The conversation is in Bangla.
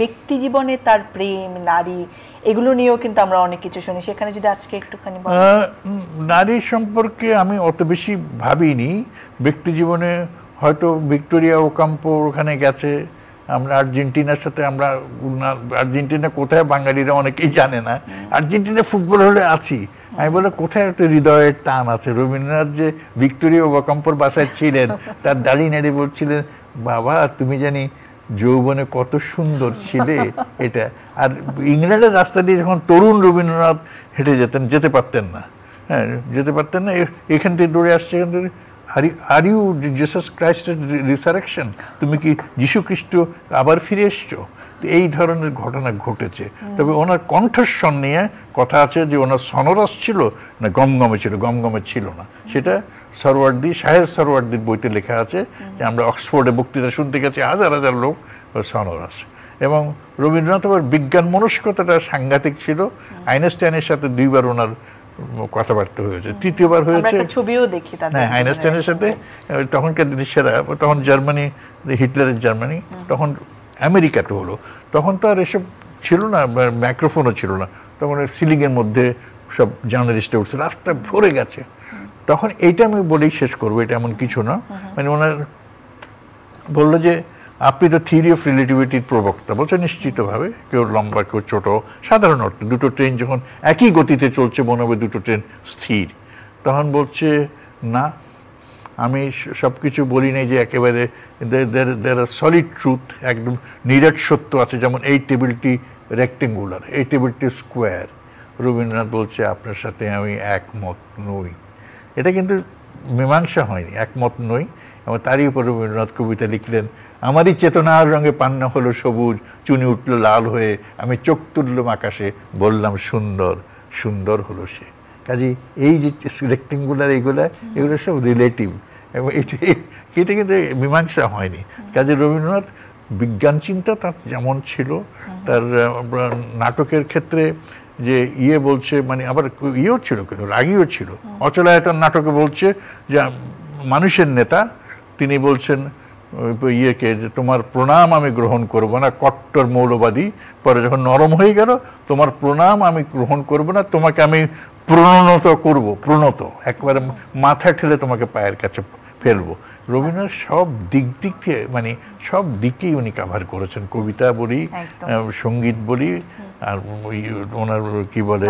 ব্যক্তি জীবনে তার প্রেম নারী এগুলো নিয়েও কিন্তু আমরা অনেক কিছু শুনি সেখানে যদি আজকে একটুখানি নারী সম্পর্কে আমি অত বেশি ভাবিনি ব্যক্তি জীবনে হয়তো ভিক্টোরিয়া ওকাম্পো ওখানে গেছে আমরা আর্জেন্টিনার সাথে আমরা আর্জেন্টিনা কোথায় বাঙালিরা অনেকেই জানে না আর্জেন্টিনা ফুটবল হলে আছি আমি বলে কোথায় একটা হৃদয়ের টান আছে রবীন্দ্রনাথ যে ভিক্টোরিয়া ওকাম্পোর বাসায় ছিলেন তার দাড়ি নাড়ি বলছিলেন বাবা তুমি জানি যৌবনে কত সুন্দর ছিলে এটা আর ইংল্যান্ডের রাস্তা দিয়ে যখন তরুণ রবীন্দ্রনাথ হেঁটে যেতেন যেতে পারতেন না হ্যাঁ যেতে পারতেন না এখান থেকে দৌড়ে আসছে এখান থেকে আর আর ইউ জেসাস ক্রাইস্টের রিসারেকশন তুমি কি যীশু খ্রিস্ট আবার ফিরে এসছো এই ধরনের ঘটনা ঘটেছে তবে ওনার কণ্ঠস্বর নিয়ে কথা আছে যে ওনার সনরস ছিল না গমগমে ছিল গমগমে ছিল না সেটা সরওয়ার্দি শাহেদ সরওয়ার্দির বইতে লেখা আছে যে আমরা অক্সফোর্ডে বক্তৃতা শুনতে গেছি হাজার হাজার লোক সনর আছে এবং রবীন্দ্রনাথ আবার বিজ্ঞান মনস্কতাটা সাংঘাতিক ছিল আইনস্টাইনের সাথে দুইবার ওনার কথাবার্তা হয়েছে তৃতীয়বার হয়েছে ছবিও দেখি হ্যাঁ আইনস্টাইনের সাথে তখনকার দিনের সেরা তখন জার্মানি হিটলারের জার্মানি তখন আমেরিকাতে হলো তখন তো আর এসব ছিল না মাইক্রোফোনও ছিল না তখন সিলিংয়ের মধ্যে সব জার্নালিস্টে উঠছে রাস্তা ভরে গেছে তখন এইটা আমি বলেই শেষ করবো এটা এমন কিছু না মানে ওনার বললো যে আপনি তো থিওরি অফ রিলেটিভিটির প্রবক্তা বলছে নিশ্চিতভাবে কেউ লম্বা কেউ ছোট সাধারণ অর্থে দুটো ট্রেন যখন একই গতিতে চলছে মনে হবে দুটো ট্রেন স্থির তখন বলছে না আমি সব কিছু বলি নাই যে একেবারে দের আর সলিড ট্রুথ একদম নিরেট সত্য আছে যেমন এই টেবিলটি রেক্টেঙ্গুলার এই টেবিলটি স্কোয়ার রবীন্দ্রনাথ বলছে আপনার সাথে আমি একমত নই এটা কিন্তু মীমাংসা হয়নি একমত নই এবং তারই উপর রবীন্দ্রনাথ কবিতা লিখলেন আমারই চেতনার রঙে পান্না হলো সবুজ চুনি উঠল লাল হয়ে আমি চোখ তুললাম আকাশে বললাম সুন্দর সুন্দর হলো সে কাজে এই যে রেক্টেঙ্গুলার এইগুলা এগুলো সব রিলেটিভ এবং এটি এটা কিন্তু মীমাংসা হয়নি কাজে রবীন্দ্রনাথ বিজ্ঞান চিন্তা তার যেমন ছিল তার নাটকের ক্ষেত্রে যে ইয়ে বলছে মানে আবার ইয়েও ছিল কিন্তু রাগিও ছিল অচলায়তন নাটকে বলছে যে মানুষের নেতা তিনি বলছেন ইয়েকে যে তোমার প্রণাম আমি গ্রহণ করব না কট্টর মৌলবাদী পরে যখন নরম হয়ে গেল তোমার প্রণাম আমি গ্রহণ করব না তোমাকে আমি প্রণত করব প্রণত একবারে মাথা ঠেলে তোমাকে পায়ের কাছে ফেলবো রবীন্দ্রনাথ সব দিক দিক মানে সব দিকেই উনি কাভার করেছেন কবিতা বলি সঙ্গীত বলি আর ওই ওনার কি বলে